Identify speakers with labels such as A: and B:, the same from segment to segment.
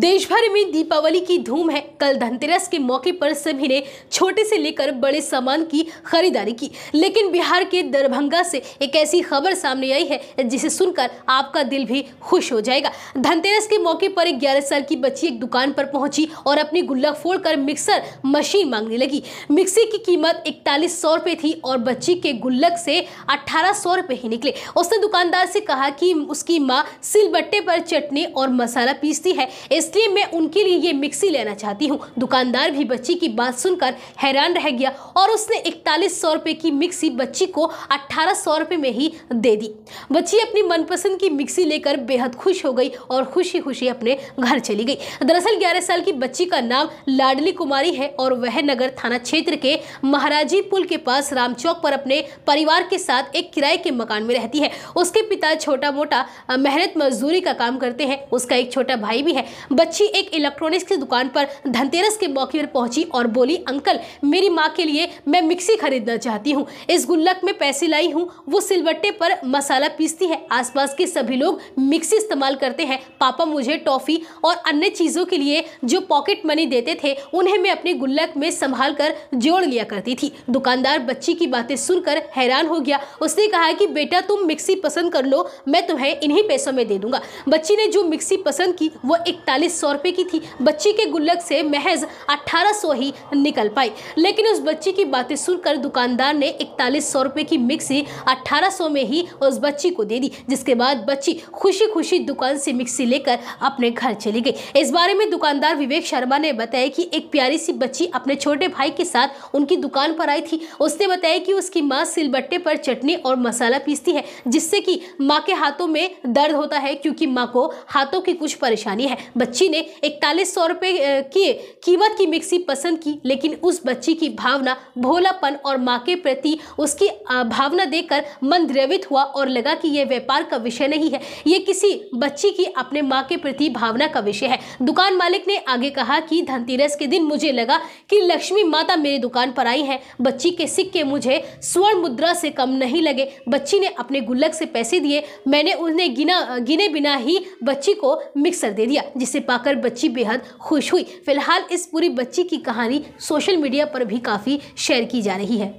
A: देश भर में दीपावली की धूम है कल धनतेरस के मौके पर सभी ने छोटे से लेकर बड़े सामान की खरीदारी की लेकिन बिहार के दरभंगा से एक ऐसी खबर सामने आई है जिसे सुनकर आपका दिल भी खुश हो जाएगा धनतेरस के मौके पर एक ग्यारह साल की बच्ची एक दुकान पर पहुंची और अपनी गुल्ला फोड़ कर मिक्सर मशीन मांगने लगी मिक्सी की कीमत इकतालीस सौ रुपये थी और बच्ची के गुल्लक से अट्ठारह सौ रुपये ही निकले उसने दुकानदार से कहा कि उसकी माँ सिलबट्टे पर चटनी और मसाला पीसती है इसलिए मैं उनके लिए ये मिक्सी लेना चाहती हूँ दुकानदार भी बच्ची की बात सुनकर हैरान रह गया और उसने इकतालीस सौ रुपये की मिक्सी बच्ची को अट्ठारह सौ रुपये में ही दे दी बच्ची अपनी मनपसंद की मिक्सी लेकर बेहद खुश हो गई और खुशी खुशी अपने घर चली गई दरअसल ग्यारह साल की बच्ची का नाम लाडली कुमारी है और वह नगर थाना क्षेत्र के महाराजी पुल के पास राम चौक पर अपने परिवार के साथ एक किराए के मकान में रहती है उसके पिता छोटा मोटा मेहनत मजदूरी का काम करते हैं उसका एक छोटा भाई भी है बच्ची एक इलेक्ट्रॉनिक्स की दुकान पर धनतेरस के मौके पर पहुंची और बोली अंकल मेरी माँ के लिए मैं मिक्सी खरीदना चाहती हूँ इस गुल्लक में पैसे लाई हूँ वो सिलबट्टे पर मसाला पीसती है आसपास के सभी लोग मिक्सी इस्तेमाल करते हैं पापा मुझे टॉफ़ी और अन्य चीज़ों के लिए जो पॉकेट मनी देते थे उन्हें मैं अपने गुल्लक में संभाल कर जोड़ लिया करती थी दुकानदार बच्ची की बातें सुनकर हैरान हो गया उसने कहा कि बेटा तुम मिक्सी पसंद कर लो मैं तुम्हें इन्हीं पैसों में दे दूंगा बच्ची ने जो मिक्सी पसंद की वो इकतालीस बयालीस सौ रुपये की थी बच्ची के गुल्लक से महज अट्ठारह सौ ही निकल पाई लेकिन उस बच्ची की बातें सुनकर दुकानदार ने इकतालीस सौ रुपये की मिक्सी अट्ठारह सौ में ही उस बच्ची को दे दी जिसके बाद बच्ची खुशी खुशी दुकान से मिक्सी लेकर अपने घर चली गई इस बारे में दुकानदार विवेक शर्मा ने बताया कि एक प्यारी सी बच्ची अपने छोटे भाई के साथ उनकी दुकान पर आई थी उसने बताया कि उसकी माँ सिलबट्टे पर चटनी और मसाला पीसती है जिससे कि माँ के हाथों में दर्द होता है क्योंकि माँ को हाथों की कुछ परेशानी है बच्ची ने इकतालीस सौ रुपये की कीमत की मिक्सी पसंद की लेकिन उस बच्ची की भावना भोलापन और माँ के प्रति उसकी भावना देखकर मन द्रवित हुआ और लगा कि यह व्यापार का विषय नहीं है ये किसी बच्ची की अपने माँ के प्रति भावना का विषय है दुकान मालिक ने आगे कहा कि धनतेरस के दिन मुझे लगा कि लक्ष्मी माता मेरी दुकान पर आई है बच्ची के सिक्के मुझे स्वर्ण मुद्रा से कम नहीं लगे बच्ची ने अपने गुल्लक से पैसे दिए मैंने उन्हें गिना गिने बिना ही बच्ची को मिक्सर दे दिया जिससे जिसे पाकर बच्ची बेहद खुश हुई फिलहाल इस पूरी बच्ची की कहानी सोशल मीडिया पर भी काफ़ी शेयर की जा रही है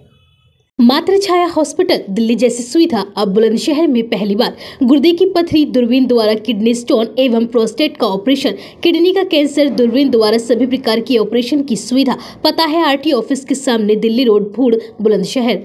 A: मात्र छाया हॉस्पिटल दिल्ली जैसी सुविधा अब बुलंदशहर में पहली बार गुर्दे की पथरी दूरबीन द्वारा किडनी स्टोन एवं प्रोस्टेट का ऑपरेशन किडनी का कैंसर दूरबीन द्वारा सभी प्रकार की ऑपरेशन की सुविधा पता है आरटी ऑफिस के सामने दिल्ली रोड भूड़ बुलंदशहर